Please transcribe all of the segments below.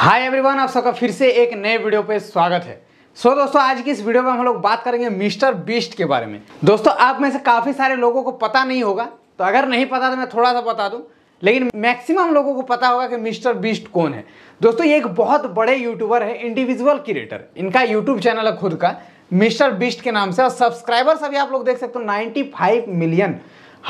hi everyone आप सबका फिर से एक नए वीडियो पे स्वागत है सो so, दोस्तों आज की इस वीडियो में हम लोग बात करेंगे मिस्टर बीस्ट के बारे में दोस्तों आप में से काफ़ी सारे लोगों को पता नहीं होगा तो अगर नहीं पता तो मैं थोड़ा सा बता दूं लेकिन मैक्सिमम लोगों को पता होगा कि मिस्टर बीस्ट कौन है दोस्तों ये एक बहुत बड़े यूट्यूबर है इंडिविजुअल क्रिएटर इनका यूट्यूब चैनल है खुद का मिस्टर बीस्ट के नाम से और सब्सक्राइबर्स अभी आप लोग देख सकते हो ninety million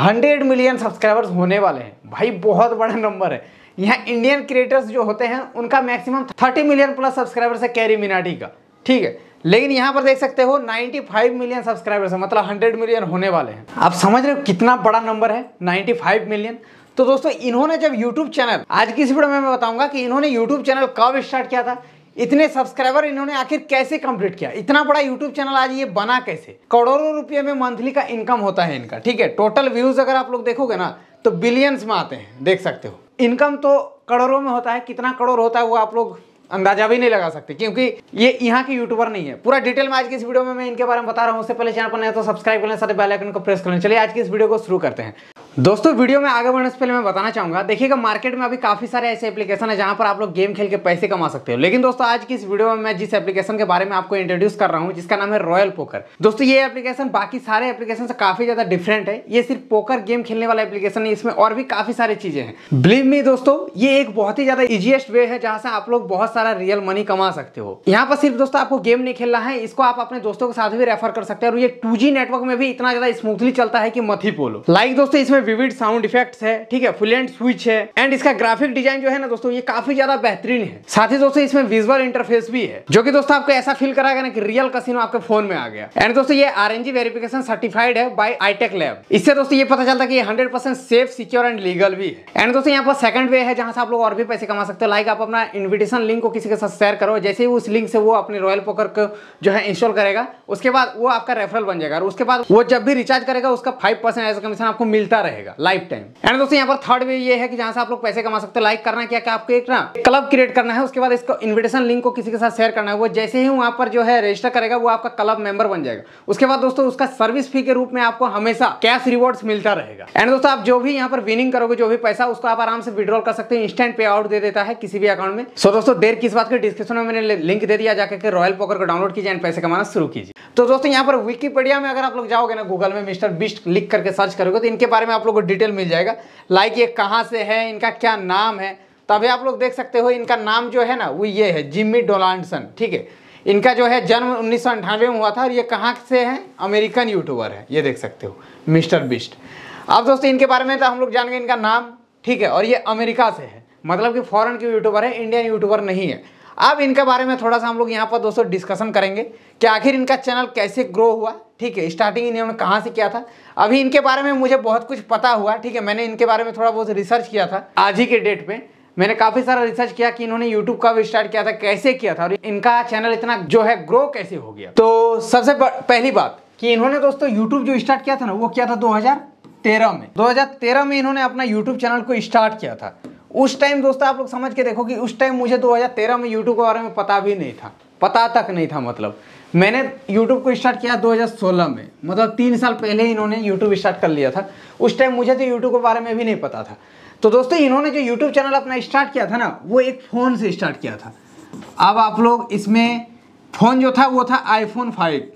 hundred million subscribers होने वाले हैं भाई बहुत बड़ा नंबर है यहाँ इंडियन क्रिएटर्स जो होते हैं उनका मैक्सिमम 30 मिलियन प्लस सब्सक्राइबर्स है कैरी मिनाटी का ठीक है लेकिन यहाँ पर देख सकते हो 95 मिलियन सब्सक्राइबर्स है मतलब 100 मिलियन होने वाले हैं आप समझ रहे हो कितना बड़ा नंबर है 95 मिलियन तो दोस्तों इन्होंने जब यूट्यूब चैनल आज की इस वीडियो में मैं बताऊंगा कि इन्होंने यूट्यूब चैनल कब स्टार्ट किया था इतने सब्सक्राइबर इन्होंने आखिर कैसे कंप्लीट किया इतना बड़ा यूट्यूब चैनल आज ये बना कैसे करोड़ों रुपये में मंथली का इनकम होता है इनका ठीक है टोटल व्यूज अगर आप लोग देखोगे ना तो बिलियंस में आते हैं देख सकते हो इनकम तो करोड़ों में होता है कितना करोड़ होता है वो आप लोग अंदाजा भी नहीं लगा सकते क्योंकि ये यहाँ के यूट्यूबर नहीं है पूरा डिटेल में आज की इस वीडियो में मैं इनके बारे में बता रहा हूँ उससे पहले चैनल पर नहीं तो सब्सक्राइब करें सारे बेल आइकन को प्रेस करें चलिए आज की इस वीडियो को शुरू करते हैं दोस्तों वीडियो में आगे बढ़ने से पहले मैं बताना चाहूंगा देखिएगा मार्केट में अभी काफ़ी सारे ऐसे एप्लीकेशन है जहां पर आप लोग गेम खेल के पैसे कमा सकते हो लेकिन दोस्तों आज की इस वीडियो में मैं जिस एप्लीकेशन के बारे में आपको इंट्रोड्यूस कर रहा हूँ जिसका नाम है रॉयल पोकर दोस्तों ये एप्लीकेशन बाकी सारे एप्लीकेशन से काफ़ी ज़्यादा डिफरेंट है ये सिर्फ पोकर गेम खेलने वाला एप्लीकेशन है इसमें और भी काफ़ी सारी चीज़ें हैं बिलीव मी दोस्तों ये एक बहुत ही ज़्यादा इजिएस्ट वे है जहाँ से आप लोग बहुत सारा रियल मनी कमा सकते हो यहाँ पर सिर्फ दोस्तों आपको गेम नहीं खेलना है इसको आप अपने दोस्तों के साथ भी रेफर कर सकते हैं और ये टू नेटवर्क में भी इतना ज़्यादा स्मूथली चलता है कि मथी पोलो लाइक दोस्तों इसमें इसमें विविड साउंड इफेक्ट्स है ठीक है फुल एंड स्विच है एंड इसका ग्राफिक डिजाइन जो है ना दोस्तों ये काफी ज्यादा बेहतरीन है साथ ही दोस्तों इसमें विजुअल इंटरफेस भी है जो कि दोस्तों आपको ऐसा फील कराएगा ना कि रियल कसिनो आपके फोन में आ गया एंड दोस्तों ये आर आरएनजी वेरिफिकेशन सर्टिफाइड है बाय आईटेक लैब इससे दोस्तों ये पता चलता है कि hundred percent safe secure and legal भी है एंड दोस्तों यहाँ पर सेकंड वे है जहां से आप लोग और भी पैसे कमा सकते हो लाइक आप अपना इन्विटेशन लिंक को किसी के साथ शेयर करो जैसे ही उस लिंक से वो अपने रॉयल पोकर को जो है इंस्टॉल करेगा उसके बाद वो आपका रेफरल बन जाएगा और उसके बाद वो जब भी रिचार्ज करेगा उसका फाइव परसेंट एज कमीशन आपको मिलता रहेगा रहेगा लाइफ टाइम एंड दोस्तों यहाँ पर थर्ड वे ये है कि जहां से आप लोग पैसे कमा सकते हैं लाइक करना क्या क्या आपको एक ना क्लब क्रिएट करना है उसके बाद इसको इन्विटेशन लिंक को किसी के साथ शेयर करना है वो जैसे ही वहां पर जो है रजिस्टर करेगा वो आपका क्लब मेंबर बन जाएगा उसके बाद दोस्तों उसका सर्विस फी के रूप में आपको हमेशा कैश रिवॉर्ड मिलता रहेगा एंड दोस्तों आप जो भी यहाँ पर विनिंग करोगे जो भी पैसा उसको आप आराम से विड्रॉल कर सकते हैं इंस्टेंट पे आउट दे देता है किसी भी अकाउंट में सो दोस्तों देर किस बात के डिस्क्रिप्शन में मैंने लिंक दे दिया जाकर रॉयल पॉकर को डाउनलोड कीजिए एंड पैसे कमाना शुरू कीजिए तो दोस्तों यहाँ पर विकीपीडिया में अगर आप लोग जाओगे ना गूगल में मिस्टर बिस्ट लिख करके सर्च करोगे तो इनके बारे में आप लोग को डिटेल मिल जाएगा लाइक ये कहाँ से है इनका क्या नाम है तो अभी आप लोग देख सकते हो इनका नाम जो है ना वो ये है जिम्मी डोनाल्डसन ठीक है इनका जो है जन्म उन्नीस में हुआ था और ये कहाँ से हैं अमेरिकन यूट्यूबर है ये देख सकते हो मिस्टर बिस्ट अब दोस्तों इनके बारे में तो हम लोग जानेंगे इनका नाम ठीक है और ये अमेरिका से है मतलब कि फॉरेन के यूट्यूबर है इंडियन यूट्यूबर नहीं है अब इनके बारे में थोड़ा सा हम लोग यहाँ पर दोस्तों डिस्कशन करेंगे कि आखिर इनका चैनल कैसे ग्रो हुआ ठीक है स्टार्टिंग इन्होंने कहाँ से किया था अभी इनके बारे में मुझे बहुत कुछ पता हुआ ठीक है मैंने इनके बारे में थोड़ा बहुत रिसर्च किया था आज ही के डेट में मैंने काफ़ी सारा रिसर्च किया कि इन्होंने यूट्यूब का भी स्टार्ट किया था कैसे किया था और इनका चैनल इतना जो है ग्रो कैसे हो गया तो सबसे पहली बात कि इन्होंने दोस्तों यूट्यूब जो स्टार्ट किया था ना वो किया था 2013 में 2013 में इन्होंने अपना यूट्यूब चैनल को स्टार्ट किया था उस टाइम दोस्तों आप लोग समझ के देखो कि उस टाइम मुझे दो में यूट्यूब के बारे में पता भी नहीं था पता तक नहीं था मतलब मैंने यूट्यूब को स्टार्ट किया 2016 में मतलब तीन साल पहले इन्होंने यूट्यूब स्टार्ट कर लिया था उस टाइम मुझे तो यूट्यूब के बारे में भी नहीं पता था तो दोस्तों इन्होंने जो यूट्यूब चैनल अपना स्टार्ट किया था ना वो एक फ़ोन से स्टार्ट किया था अब आप लोग इसमें फ़ोन जो था वो था आईफोन फाइव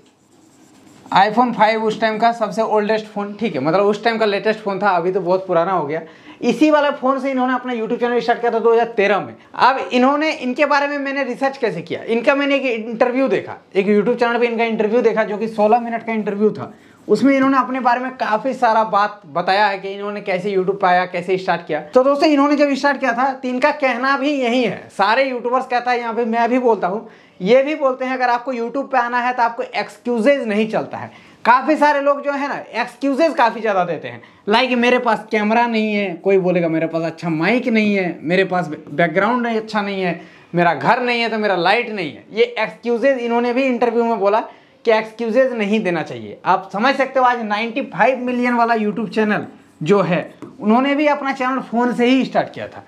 आईफोन फाइव उस टाइम का सबसे ओल्डेस्ट फ़ोन ठीक है मतलब उस टाइम का लेटेस्ट फ़ोन था अभी तो बहुत पुराना हो गया इसी वाले फ़ोन से इन्होंने अपना यूट्यूब चैनल स्टार्ट किया था 2013 में अब इन्होंने इनके बारे में मैंने रिसर्च कैसे किया इनका मैंने एक इंटरव्यू देखा एक यूट्यूब चैनल पर इनका इंटरव्यू देखा जो कि सोलह मिनट का इंटरव्यू था उसमें इन्होंने अपने बारे में काफ़ी सारा बात बताया है कि इन्होंने कैसे यूट्यूब पाया कैसे स्टार्ट किया तो दोस्तों इन्होंने जब स्टार्ट किया था तो इनका कहना भी यही है सारे यूट्यूबर्स कहता है यहाँ पे मैं भी बोलता हूँ ये भी बोलते हैं अगर आपको यूट्यूब पे आना है तो आपको एक्सक्यूजेज नहीं चलता है काफ़ी सारे लोग जो है ना एक्सक्यूजेज काफ़ी ज़्यादा देते हैं लाइक मेरे पास कैमरा नहीं है कोई बोलेगा मेरे पास अच्छा माइक नहीं है मेरे पास बैकग्राउंड अच्छा नहीं है मेरा घर नहीं है तो मेरा लाइट नहीं है ये एक्सक्यूजेज इन्होंने भी इंटरव्यू में बोला कि एक्सक्यूजेज नहीं देना चाहिए आप समझ सकते हो आज 95 मिलियन वाला यूट्यूब चैनल जो है उन्होंने भी अपना चैनल फ़ोन से ही स्टार्ट किया था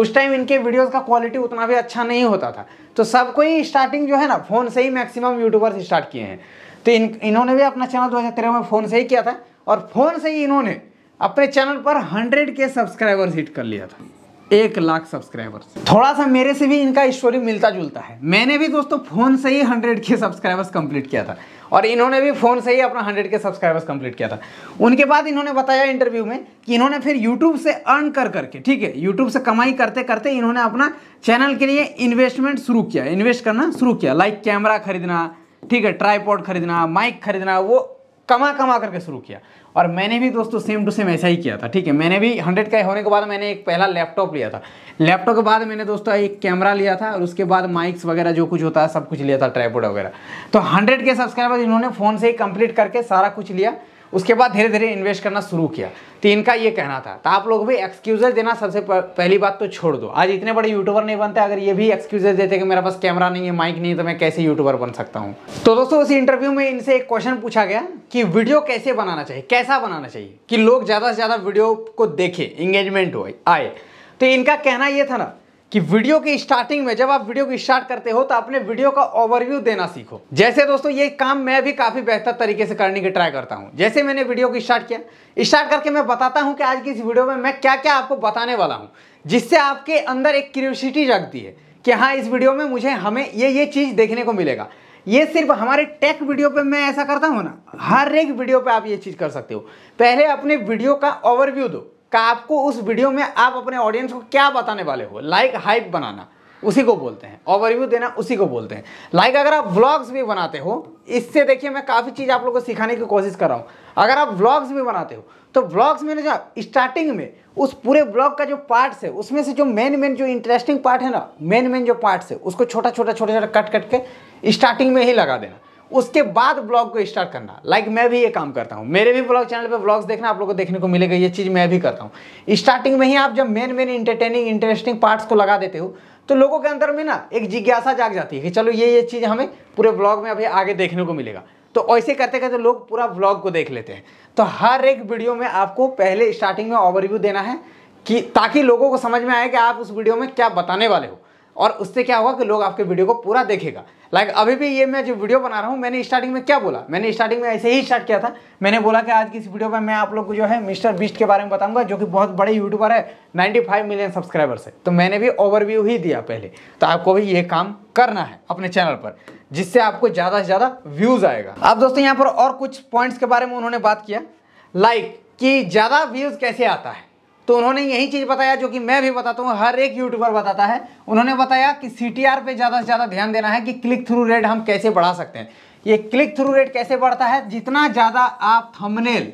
उस टाइम इनके वीडियोस का क्वालिटी उतना भी अच्छा नहीं होता था तो सबको ही स्टार्टिंग जो है ना फ़ोन से ही मैक्सिमम यूट्यूबर्स स्टार्ट किए हैं तो इन इन्होंने भी अपना चैनल 2013 में फ़ोन से ही किया था और फ़ोन से ही इन्होंने अपने चैनल पर 100 के सब्सक्राइबर्स हिट कर लिया था एक लाख सब्सक्राइबर्स थोड़ा सा मेरे से भी इनका स्टोरी मिलता जुलता है मैंने भी दोस्तों फ़ोन से ही हंड्रेड के सब्सक्राइबर्स कंप्लीट किया था और इन्होंने भी फ़ोन से ही अपना हंड्रेड के सब्सक्राइबर्स कंप्लीट किया था उनके बाद इन्होंने बताया इंटरव्यू में कि इन्होंने फिर यूट्यूब से अर्न कर करके ठीक है यूट्यूब से कमाई करते करते इन्होंने अपना चैनल के लिए इन्वेस्टमेंट शुरू किया इन्वेस्ट करना शुरू किया लाइक कैमरा खरीदना ठीक है ट्राईपॉड खरीदना माइक खरीदना वो कमा कमा करके शुरू किया और मैंने भी दोस्तों सेम टू सेम ऐसा ही किया था ठीक है मैंने भी हंड्रेड का होने के बाद मैंने एक पहला लैपटॉप लिया था लैपटॉप के बाद मैंने दोस्तों एक कैमरा लिया था और उसके बाद माइक्स वगैरह जो कुछ होता है सब कुछ लिया था ट्राईपोड वगैरह तो हंड्रेड के सब्सक्राइबर इन्होंने फ़ोन से ही कंप्लीट करके सारा कुछ लिया उसके बाद धीरे धीरे इन्वेस्ट करना शुरू किया तो इनका ये कहना था तो आप लोग भी एक्सक्यूजेज देना सबसे पहली बात तो छोड़ दो आज इतने बड़े यूट्यूबर नहीं बनते अगर ये भी एक्सक्यूजेज देते कि मेरा पास कैमरा नहीं है माइक नहीं है तो मैं कैसे यूट्यूबर बन सकता हूँ तो दोस्तों उसी इंटरव्यू में इनसे एक क्वेश्चन पूछा गया कि वीडियो कैसे बनाना चाहिए कैसा बनाना चाहिए कि लोग ज़्यादा से ज़्यादा वीडियो को देखें इंगेजमेंट हो आए तो इनका कहना यह था ना कि वीडियो की स्टार्टिंग में जब आप वीडियो को स्टार्ट करते हो तो अपने वीडियो का ओवरव्यू देना सीखो जैसे दोस्तों ये काम मैं भी काफ़ी बेहतर तरीके से करने की ट्राई करता हूं जैसे मैंने वीडियो को स्टार्ट किया स्टार्ट करके मैं बताता हूं कि आज की इस वीडियो में मैं क्या क्या आपको बताने वाला हूं जिससे आपके अंदर एक क्यूरियोसिटी जागती है कि हाँ इस वीडियो में मुझे हमें ये ये चीज़ देखने को मिलेगा ये सिर्फ हमारे टेक वीडियो पे मैं ऐसा करता हूँ ना हर एक वीडियो पे आप ये चीज़ कर सकते हो पहले अपने वीडियो का ओवरव्यू दो का आपको उस वीडियो में आप अपने ऑडियंस को क्या बताने वाले हो लाइक हाइप बनाना उसी को बोलते हैं ओवरव्यू देना उसी को बोलते हैं लाइक अगर आप व्लॉग्स भी बनाते हो इससे देखिए मैं काफ़ी चीज़ आप लोगों को सिखाने की कोशिश कर रहा हूँ अगर आप व्लॉग्स भी बनाते हो तो व्लॉग्स में ना स्टार्टिंग में उस पूरे ब्लॉग का जो पार्ट्स है उसमें से जो मेन मेन जो इंटरेस्टिंग पार्ट है ना मेन मेन जो पार्ट्स है उसको छोटा छोटा छोटा छोटा कट कट के स्टार्टिंग में ही लगा देना उसके बाद ब्लॉग को स्टार्ट करना लाइक like मैं भी ये काम करता हूँ मेरे भी ब्लॉग चैनल पे ब्लॉग्स देखना आप लोगों को देखने को मिलेगा ये चीज़ मैं भी करता हूँ स्टार्टिंग में ही आप जब main main entertaining interesting parts को लगा देते हो तो लोगों के अंदर में ना एक जिज्ञासा जाग जाती है कि चलो ये ये चीज़ हमें पूरे ब्लॉग में अभी आगे देखने को मिलेगा तो ऐसे करते करते लोग पूरा ब्लॉग को देख लेते हैं तो हर एक वीडियो में आपको पहले स्टार्टिंग में ओवरव्यू देना है कि ताकि लोगों को समझ में आए कि आप उस वीडियो में क्या बताने वाले हो और उससे क्या होगा कि लोग आपके वीडियो को पूरा देखेगा लाइक like, अभी भी ये मैं जो वीडियो बना रहा हूँ मैंने स्टार्टिंग में क्या बोला मैंने स्टार्टिंग में ऐसे ही स्टार्ट किया था मैंने बोला कि आज की इस वीडियो में मैं आप लोग को जो है मिस्टर बिस्ट के बारे में बताऊंगा जो कि बहुत बड़े यूट्यूबर है नाइन्टी फाइव मिलियन सब्सक्राइबर्स है तो मैंने भी ओवरव्यू ही दिया पहले तो आपको भी ये काम करना है अपने चैनल पर जिससे आपको ज़्यादा से ज़्यादा व्यूज़ आएगा अब दोस्तों यहाँ पर और कुछ पॉइंट्स के बारे में उन्होंने बात किया लाइक like, कि ज़्यादा व्यूज़ कैसे आता है तो उन्होंने यही चीज़ बताया जो कि मैं भी बताता हूँ हर एक यूट्यूबर बताता है उन्होंने बताया कि सी पे ज़्यादा से ज़्यादा ध्यान देना है कि क्लिक थ्रू रेट हम कैसे बढ़ा सकते हैं ये क्लिक थ्रू रेट कैसे बढ़ता है जितना ज़्यादा आप थंबनेल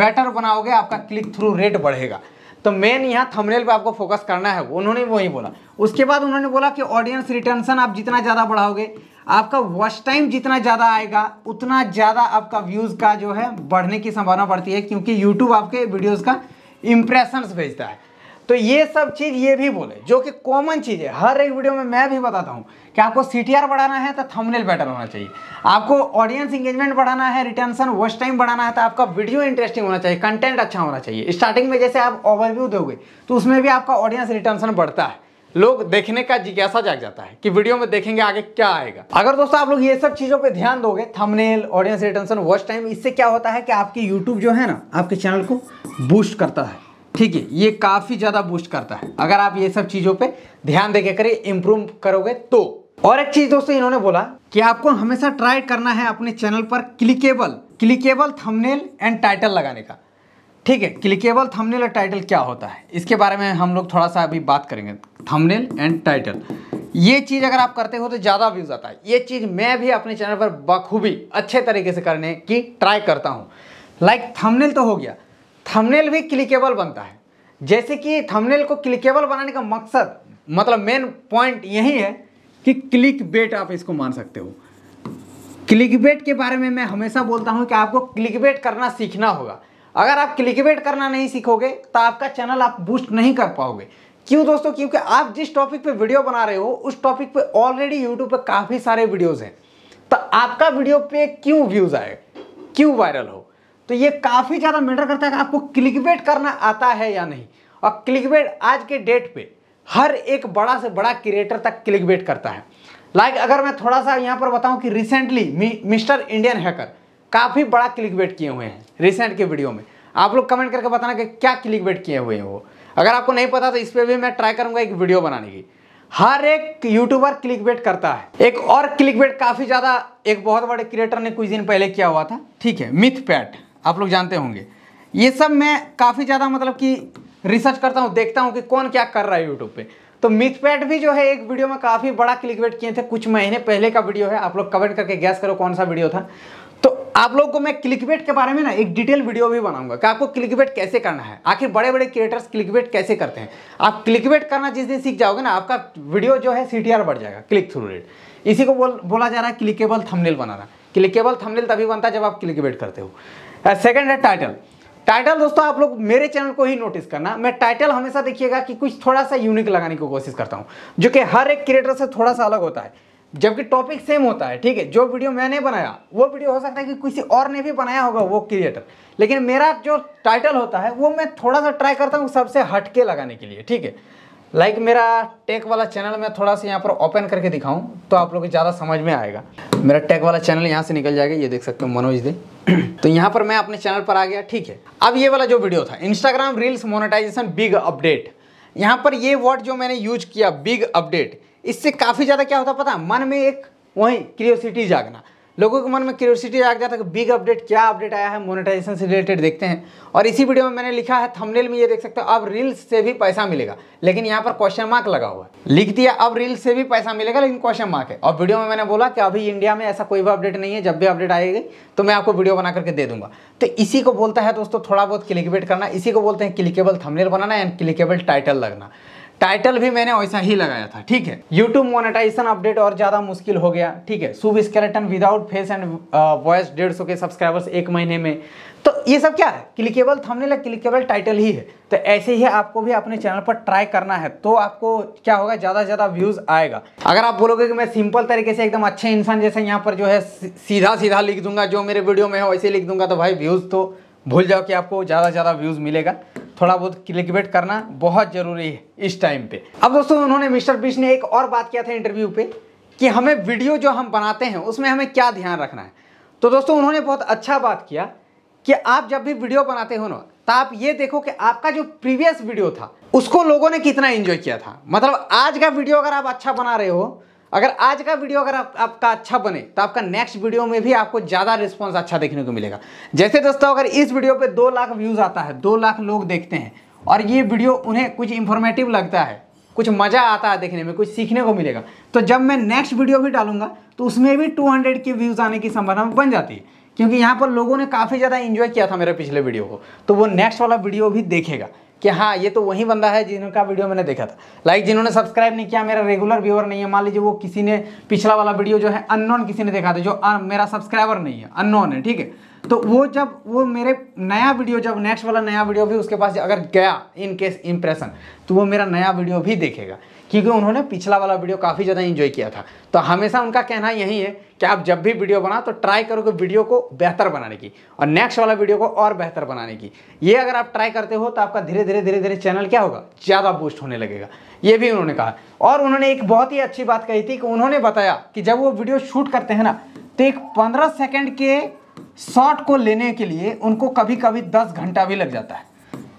बेटर बनाओगे आपका क्लिक थ्रू रेट बढ़ेगा तो मेन यहाँ थंबनेल पे आपको फोकस करना है उन्होंने वही बोला उसके बाद उन्होंने बोला कि ऑडियंस रिटेंशन आप जितना ज़्यादा बढ़ाओगे आपका वॉच टाइम जितना ज़्यादा आएगा उतना ज़्यादा आपका व्यूज़ का जो है बढ़ने की संभावना बढ़ती है क्योंकि यूट्यूब आपके वीडियोज़ का इम्प्रेशंस भेजता है तो ये सब चीज़ ये भी बोले जो कि कॉमन चीज़ है हर एक वीडियो में मैं भी बताता हूँ कि आपको सी बढ़ाना है तो थंबनेल बेटर होना चाहिए आपको ऑडियंस इंगेजमेंट बढ़ाना है रिटेंशन वॉच टाइम बढ़ाना है तो आपका वीडियो इंटरेस्टिंग होना चाहिए कंटेंट अच्छा होना चाहिए स्टार्टिंग में जैसे आप ओवरव्यू दोगे तो उसमें भी आपका ऑडियंस रिटेंशन बढ़ता है लोग देखने का जिज्ञासा जाग जाता है कि वीडियो में देखेंगे आगे क्या आएगा अगर दोस्तों आप लोग ये सब चीज़ों पे ध्यान दोगे thumbnail audience retention watch time इससे क्या होता है कि आपकी यूट्यूब जो है ना आपके चैनल को बूस्ट करता है ठीक है ये काफ़ी ज़्यादा बूस्ट करता है अगर आप ये सब चीज़ों पर ध्यान दे के करिए इम्प्रूव करोगे तो और एक चीज़ दोस्तों इन्होंने बोला कि आपको हमेशा ट्राई करना है अपने चैनल पर clickable clickable thumbnail and title लगाने का ठीक है क्लिकेबल थंबनेल और टाइटल क्या होता है इसके बारे में हम लोग थोड़ा सा अभी बात करेंगे थंबनेल एंड टाइटल ये चीज़ अगर आप करते हो तो ज़्यादा व्यूज़ आता है ये चीज़ मैं भी अपने चैनल पर बखूबी अच्छे तरीके से करने की ट्राई करता हूँ लाइक थंबनेल तो हो गया थंबनेल भी क्लिकेबल बनता है जैसे कि थंबनेल को क्लिकेबल बनाने का मकसद मतलब मेन पॉइंट यही है कि क्लिक बेट आप इसको मान सकते हो क्लिक बेट के बारे में मैं हमेशा बोलता हूँ कि आपको क्लिक बेट करना सीखना होगा अगर आप क्लिकबेट करना नहीं सीखोगे तो आपका चैनल आप बूस्ट नहीं कर पाओगे क्यों दोस्तों क्योंकि आप जिस टॉपिक पे वीडियो बना रहे हो उस टॉपिक पे ऑलरेडी यूट्यूब पे काफ़ी सारे वीडियोस हैं तो आपका वीडियो पे क्यों व्यूज़ आए क्यों वायरल हो तो ये काफ़ी ज़्यादा मैटर करता है कि आपको क्लिकबेट करना आता है या नहीं और क्लिकबेट आज के डेट पर हर एक बड़ा से बड़ा क्रिएटर तक क्लिकबेट करता है लाइक अगर मैं थोड़ा सा यहाँ पर बताऊँ कि रिसेंटली मिस्टर इंडियन हैकर काफ़ी बड़ा क्लिक बेट किए हुए हैं रिसेंट के वीडियो में आप लोग कमेंट करके बताना कि क्या क्लिक बेट किए हुए हैं वो अगर आपको नहीं पता तो इस पर भी मैं ट्राई करूंगा एक वीडियो बनाने की हर एक यूट्यूबर क्लिक बेट करता है एक और क्लिक बेट काफ़ी ज़्यादा एक बहुत बड़े क्रिएटर ने कुछ दिन पहले किया हुआ था ठीक है मिथ पैट आप लोग जानते होंगे ये सब मैं काफ़ी ज़्यादा मतलब कि रिसर्च करता हूँ देखता हूँ कि कौन क्या कर रहा है यूट्यूब पे तो मिथपैट भी जो है एक वीडियो में काफ़ी बड़ा क्लिक बेट किए थे कुछ महीने पहले का वीडियो है आप लोग कमेंट करके गैस करो कौन सा वीडियो था तो आप लोगों को मैं क्लिकबेट के बारे में ना एक डिटेल वीडियो भी बनाऊंगा कि आपको क्लिकबेट कैसे करना है आखिर बड़े बड़े क्रिएटर्स क्लिकबेट कैसे करते हैं आप क्लिकबेट करना जिस दिन सीख जाओगे ना आपका वीडियो जो है सी बढ़ जाएगा क्लिक थ्रू रेट इसी को बोल बोला जा रहा है क्लिकेबल थमनेल बनाना क्लिकेबल थमनेल तभी बनता है जब आप क्लिकबेट करते हो सेकेंड है टाइटल टाइटल दोस्तों आप लोग मेरे चैनल को ही नोटिस करना मैं टाइटल हमेशा देखिएगा कि कुछ थोड़ा सा यूनिक लगाने की कोशिश करता हूँ जो कि हर एक क्रिएटर से थोड़ा सा अलग होता है जबकि टॉपिक सेम होता है ठीक है जो वीडियो मैंने बनाया वो वीडियो हो सकता है कि किसी और ने भी बनाया होगा वो क्रिएटर लेकिन मेरा जो टाइटल होता है वो मैं थोड़ा सा ट्राई करता हूँ सबसे हटके लगाने के लिए ठीक है लाइक like मेरा टेक वाला चैनल मैं थोड़ा सा यहाँ पर ओपन करके दिखाऊँ तो आप लोग ज़्यादा समझ में आएगा मेरा टेक वाला चैनल यहाँ से निकल जाएगा ये देख सकते हो मनोज दे तो यहाँ पर मैं अपने चैनल पर आ गया ठीक है अब ये वाला जो वीडियो था Instagram reels monetization big update यहाँ पर ये वर्ड जो मैंने यूज किया बिग अपडेट इससे काफ़ी ज़्यादा क्या होता पता मन में एक वहीं क्रियोसिटी जागना लोगों के मन में क्यूरियोसिटी आ जाता है कि बिग अपडेट क्या अपडेट आया है मोनेटाइजेशन से रिलेटेड देखते हैं और इसी वीडियो में मैंने लिखा है थंबनेल में ये देख सकते हो अब रील्स से भी पैसा मिलेगा लेकिन यहाँ पर क्वेश्चन मार्क लगा हुआ है लिख दिया अब रील्स से भी पैसा मिलेगा लेकिन क्वेश्चन मार्क है और वीडियो में मैंने बोला कि अभी इंडिया में ऐसा कोई भी अपडेट नहीं है जब भी अपडेट आएगी तो मैं आपको वीडियो बना करके दे दूंगा तो इसी को बोलता है दोस्तों थोड़ा बहुत क्लिकबेट करना इसी को बोलते हैं क्लिकेबल थमनेल बनाना एंड क्लिकेबल टाइटल लगना टाइटल भी मैंने वैसा ही लगाया था ठीक है यूट्यूब मोनेटाइजेशन अपडेट और ज़्यादा मुश्किल हो गया ठीक है सुब skeleton without face and voice डेढ़ सौ के सब्सक्राइबर्स एक महीने में तो ये सब क्या है क्लिकेबल थमने लगे क्लिकेबल टाइटल ही है तो ऐसे ही आपको भी अपने चैनल पर ट्राई करना है तो आपको क्या होगा ज़्यादा ज़्यादा व्यूज़ आएगा अगर आप बोलोगे कि मैं सिंपल तरीके से एकदम अच्छे इंसान जैसे यहाँ पर जो है सीधा सीधा लिख दूंगा जो मेरे वीडियो में है वैसे लिख दूंगा तो भाई व्यूज़ तो भूल जाओ कि आपको ज़्यादा ज़्यादा व्यूज़ मिलेगा थोड़ा बहुत क्लिकबेट करना बहुत ज़रूरी है इस टाइम पे अब दोस्तों उन्होंने मिस्टर बीस ने एक और बात किया था इंटरव्यू पे कि हमें वीडियो जो हम बनाते हैं उसमें हमें क्या ध्यान रखना है तो दोस्तों उन्होंने बहुत अच्छा बात किया कि आप जब भी वीडियो बनाते हो ना तो आप ये देखो कि आपका जो प्रीवियस वीडियो था उसको लोगों ने कितना एंजॉय किया था मतलब आज का वीडियो अगर आप अच्छा बना रहे हो अगर आज का वीडियो अगर आप, आपका अच्छा बने तो आपका नेक्स्ट वीडियो में भी आपको ज़्यादा रिस्पॉन्स अच्छा देखने को मिलेगा जैसे दोस्तों अगर इस वीडियो पे दो लाख व्यूज़ आता है दो लाख लोग देखते हैं और ये वीडियो उन्हें कुछ इन्फॉर्मेटिव लगता है कुछ मज़ा आता है देखने में कुछ सीखने को मिलेगा तो जब मैं नेक्स्ट वीडियो भी डालूंगा तो उसमें भी 200 के व्यूज़ आने की संभावना बन जाती है क्योंकि यहाँ पर लोगों ने काफ़ी ज़्यादा इन्जॉय किया था मेरे पिछले वीडियो को तो वो नेक्स्ट वाला वीडियो भी देखेगा कि हाँ ये तो वही बंदा है जिनका वीडियो मैंने देखा था लाइक जिन्होंने सब्सक्राइब नहीं किया मेरा रेगुलर व्यूअर नहीं है मान लीजिए वो किसी ने पिछला वाला वीडियो जो है अननोन किसी ने देखा था जो आ, मेरा सब्सक्राइबर नहीं है अननोन है ठीक है तो वो जब वो मेरे नया वीडियो जब नेक्स्ट वाला नया वीडियो भी उसके पास अगर गया इनकेस इम्प्रेशन तो वो मेरा नया वीडियो भी देखेगा क्योंकि उन्होंने पिछला वाला वीडियो काफ़ी ज़्यादा इन्जॉय किया था तो हमेशा उनका कहना यही है कि आप जब भी वीडियो बनाओ तो ट्राई करो कि वीडियो को बेहतर बनाने की और नेक्स्ट वाला वीडियो को और बेहतर बनाने की ये अगर आप ट्राई करते हो तो आपका धीरे धीरे धीरे धीरे चैनल क्या होगा ज़्यादा बूस्ट होने लगेगा ये भी उन्होंने कहा और उन्होंने एक बहुत ही अच्छी बात कही थी कि उन्होंने बताया कि जब वो वीडियो शूट करते हैं ना तो एक पंद्रह सेकेंड के शॉर्ट को लेने के लिए उनको कभी कभी दस घंटा भी लग जाता है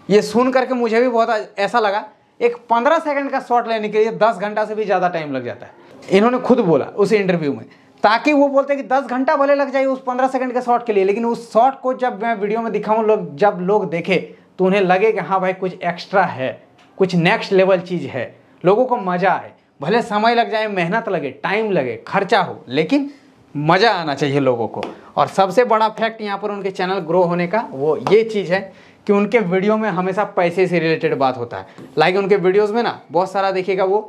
ये सुन करके मुझे भी बहुत ऐसा लगा एक पंद्रह सेकंड का शॉट लेने के लिए दस घंटा से भी ज़्यादा टाइम लग जाता है इन्होंने खुद बोला उस इंटरव्यू में ताकि वो बोलते हैं कि दस घंटा भले लग जाए उस पंद्रह सेकंड के शॉट के लिए लेकिन उस शॉट को जब मैं वीडियो में दिखाऊँ लोग जब लोग देखे तो उन्हें लगे कि हाँ भाई कुछ एक्स्ट्रा है कुछ नेक्स्ट लेवल चीज़ है लोगों को मज़ा आए भले समय लग जाए मेहनत लगे टाइम लगे खर्चा हो लेकिन मज़ा आना चाहिए लोगों को और सबसे बड़ा फैक्ट यहाँ पर उनके चैनल ग्रो होने का वो ये चीज़ है कि उनके वीडियो में हमेशा पैसे से रिलेटेड बात होता है लाइक उनके वीडियोज़ में ना बहुत सारा देखिएगा वो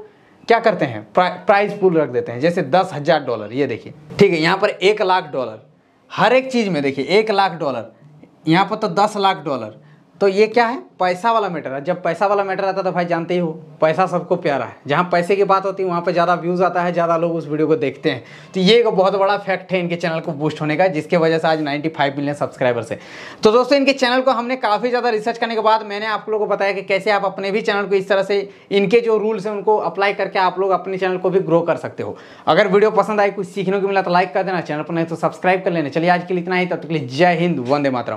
क्या करते हैं प्रा, प्राइस पूल रख देते हैं जैसे दस हज़ार डॉलर ये देखिए ठीक है यहाँ पर एक लाख डॉलर हर एक चीज़ में देखिए एक लाख डॉलर यहाँ पर तो दस लाख डॉलर तो ये क्या है पैसा वाला मैटर है जब पैसा वाला मैटर आता है तो भाई जानते ही हो पैसा सबको प्यारा है जहाँ पैसे की बात होती है वहाँ पर ज़्यादा व्यूज़ आता है ज़्यादा लोग उस वीडियो को देखते हैं तो ये एक बहुत बड़ा फैक्ट है इनके चैनल को बूस्ट होने का जिसके वजह से आज 95 मिलियन सब्सक्राइबर्स है तो दोस्तों इनके चैनल को हमने काफ़ी ज़्यादा रिसर्च करने के बाद मैंने आप लोगों को बताया कि कैसे आप अपने भी चैनल को इस तरह से इनके जो रूल्स हैं उनको अप्लाई करके आप लोग अपने चैनल को भी ग्रो कर सकते हो अगर वीडियो पसंद आए कुछ सीखने को मिला तो लाइक कर देना चैनल पर नहीं तो सब्सक्राइब कर लेना चलिए आज के लिए इतना ही तब तक के लिए जय हिंद वंदे मातरम